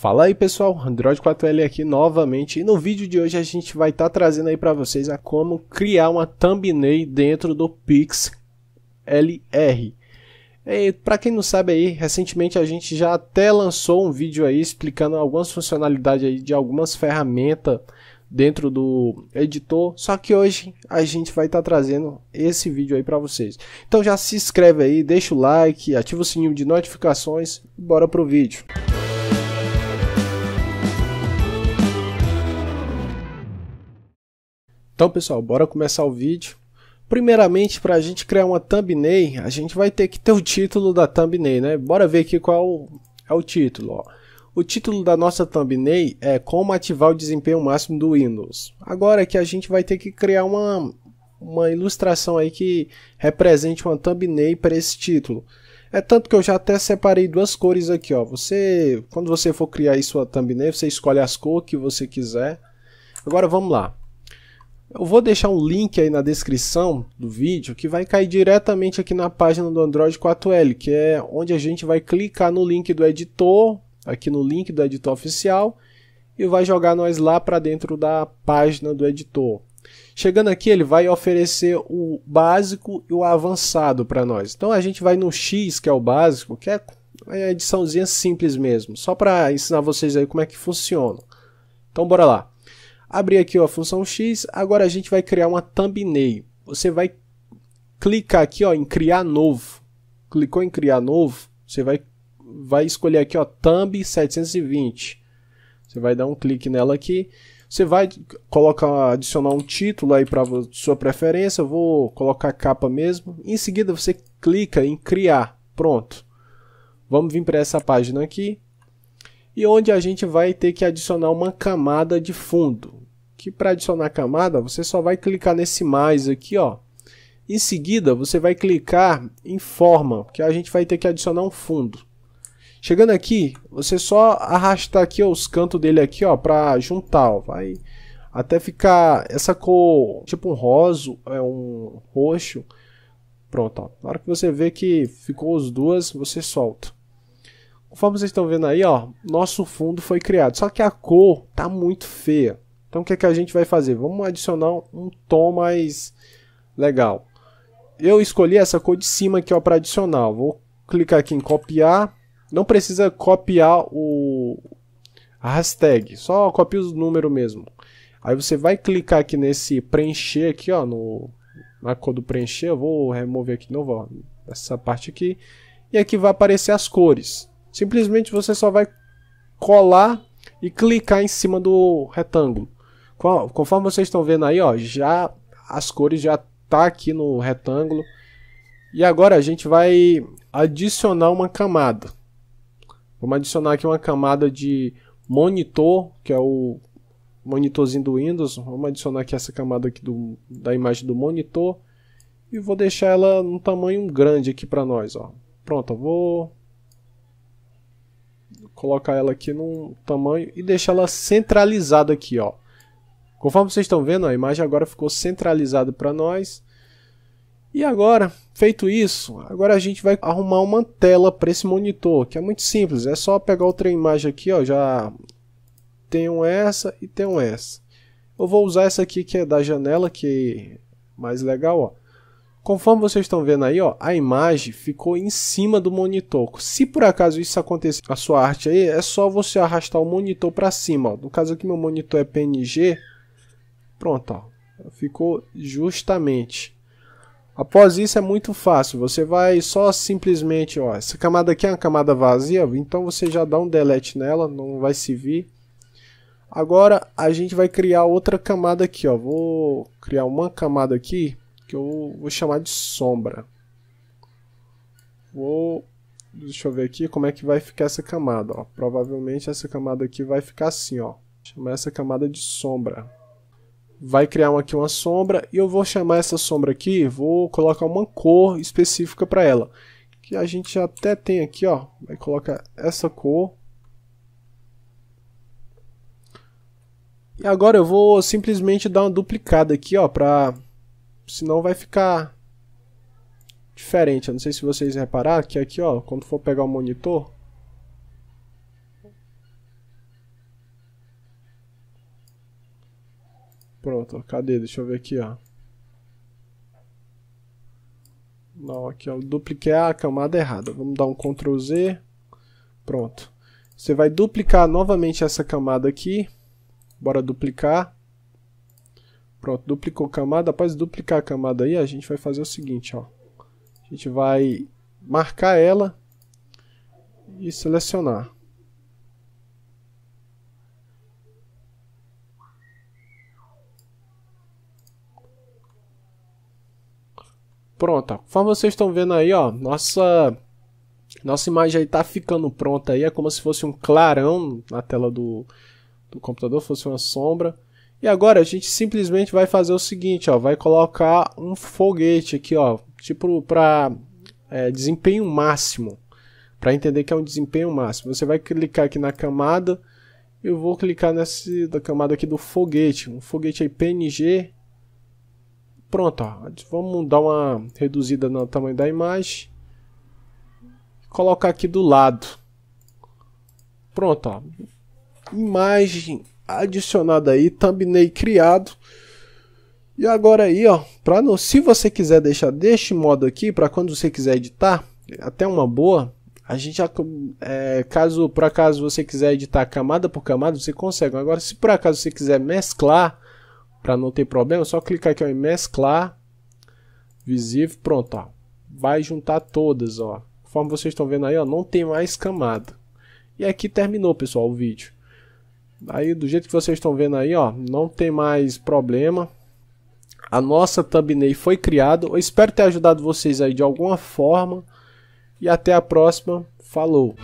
Fala aí pessoal, Android 4L aqui novamente e no vídeo de hoje a gente vai estar tá trazendo aí para vocês a como criar uma thumbnail dentro do Pix LR. Para quem não sabe aí, recentemente a gente já até lançou um vídeo aí explicando algumas funcionalidades aí de algumas ferramentas dentro do editor, só que hoje a gente vai estar tá trazendo esse vídeo aí para vocês. Então já se inscreve aí, deixa o like, ativa o sininho de notificações e bora pro vídeo. Música Então, pessoal, bora começar o vídeo. Primeiramente, para a gente criar uma thumbnail, a gente vai ter que ter o título da thumbnail, né? Bora ver aqui qual é o título. Ó. O título da nossa thumbnail é Como Ativar o Desempenho Máximo do Windows. Agora que a gente vai ter que criar uma, uma ilustração aí que represente uma thumbnail para esse título. É tanto que eu já até separei duas cores aqui, ó. Você, quando você for criar aí sua thumbnail, você escolhe as cores que você quiser. Agora vamos lá. Eu vou deixar um link aí na descrição do vídeo que vai cair diretamente aqui na página do Android 4L, que é onde a gente vai clicar no link do editor, aqui no link do editor oficial, e vai jogar nós lá para dentro da página do editor. Chegando aqui, ele vai oferecer o básico e o avançado para nós. Então a gente vai no X, que é o básico, que é a ediçãozinha simples mesmo, só para ensinar vocês aí como é que funciona. Então bora lá. Abrir aqui a função X, agora a gente vai criar uma thumbnail. Você vai clicar aqui ó, em criar novo. Clicou em criar novo, você vai, vai escolher aqui ó, thumb 720. Você vai dar um clique nela aqui. Você vai colocar, adicionar um título aí para sua preferência. Eu vou colocar capa mesmo. Em seguida você clica em criar. Pronto. Vamos vir para essa página aqui e onde a gente vai ter que adicionar uma camada de fundo. Que para adicionar camada, você só vai clicar nesse mais aqui, ó. Em seguida, você vai clicar em forma, que a gente vai ter que adicionar um fundo. Chegando aqui, você só arrastar aqui os cantos dele aqui, ó, para juntar, ó, vai até ficar essa cor, tipo um rosa, é um roxo. Pronto, ó. Na hora que você vê que ficou os duas, você solta. Conforme vocês estão vendo aí, ó, nosso fundo foi criado. Só que a cor tá muito feia. Então o que, é que a gente vai fazer? Vamos adicionar um tom mais legal. Eu escolhi essa cor de cima aqui para adicionar. Vou clicar aqui em copiar. Não precisa copiar o a hashtag, só copia os números mesmo. Aí você vai clicar aqui nesse preencher aqui, ó, no na cor do preencher, eu vou remover aqui de novo, ó, essa parte aqui. E aqui vai aparecer as cores. Simplesmente você só vai colar e clicar em cima do retângulo. Conforme vocês estão vendo aí, ó, já as cores já tá aqui no retângulo. E agora a gente vai adicionar uma camada. Vamos adicionar aqui uma camada de monitor, que é o monitorzinho do Windows. Vamos adicionar aqui essa camada aqui do, da imagem do monitor. E vou deixar ela num tamanho grande aqui para nós. Ó. Pronto, eu vou colocar ela aqui num tamanho e deixar ela centralizada aqui, ó. Conforme vocês estão vendo, a imagem agora ficou centralizada para nós. E agora, feito isso, agora a gente vai arrumar uma tela para esse monitor, que é muito simples, é só pegar outra imagem aqui, ó, já tenho essa e tenho essa. Eu vou usar essa aqui que é da janela, que é mais legal, ó. Conforme vocês estão vendo aí, ó, a imagem ficou em cima do monitor. Se por acaso isso acontecer com a sua arte aí, é só você arrastar o monitor para cima. Ó. No caso aqui meu monitor é PNG. Pronto, ó. ficou justamente. Após isso é muito fácil, você vai só simplesmente, ó, essa camada aqui é uma camada vazia, então você já dá um delete nela, não vai se vir. Agora a gente vai criar outra camada aqui, ó, vou criar uma camada aqui que eu vou chamar de sombra. Vou, deixa eu ver aqui como é que vai ficar essa camada, ó. Provavelmente essa camada aqui vai ficar assim, ó. Chamar essa camada de sombra. Vai criar aqui uma sombra e eu vou chamar essa sombra aqui, vou colocar uma cor específica para ela. Que a gente até tem aqui, ó. Vai colocar essa cor. E agora eu vou simplesmente dar uma duplicada aqui, ó, para senão vai ficar diferente. Eu não sei se vocês repararam que aqui, ó, quando for pegar o monitor, Pronto, cadê? Deixa eu ver aqui, ó. Não, aqui eu dupliquei a camada errada. Vamos dar um Ctrl Z. Pronto. Você vai duplicar novamente essa camada aqui. Bora duplicar. Pronto, duplicou camada. Após duplicar a camada aí, a gente vai fazer o seguinte, ó. A gente vai marcar ela e selecionar. Pronto, conforme vocês estão vendo aí, ó, nossa nossa imagem aí tá ficando pronta aí, é como se fosse um clarão na tela do, do computador, fosse uma sombra. E agora a gente simplesmente vai fazer o seguinte, ó, vai colocar um foguete aqui, ó, tipo para é, desempenho máximo, para entender que é um desempenho máximo. Você vai clicar aqui na camada, eu vou clicar nessa da camada aqui do foguete, um foguete aí PNG. Pronto, ó, vamos dar uma reduzida no tamanho da imagem, colocar aqui do lado. Pronto, ó, imagem adicionado aí, thumbnail criado. E agora aí, ó, para não, se você quiser deixar deste modo aqui, para quando você quiser editar, até uma boa, a gente já, é, caso por acaso você quiser editar camada por camada, você consegue. Agora, se por acaso você quiser mesclar, para não ter problema, só clicar aqui ó, em mesclar, visível, pronto, ó. Vai juntar todas, ó. Conforme vocês estão vendo aí, ó, não tem mais camada. E aqui terminou, pessoal, o vídeo. Aí do jeito que vocês estão vendo aí, ó, não tem mais problema. A nossa thumbnail foi criada. Eu espero ter ajudado vocês aí de alguma forma. E até a próxima. Falou!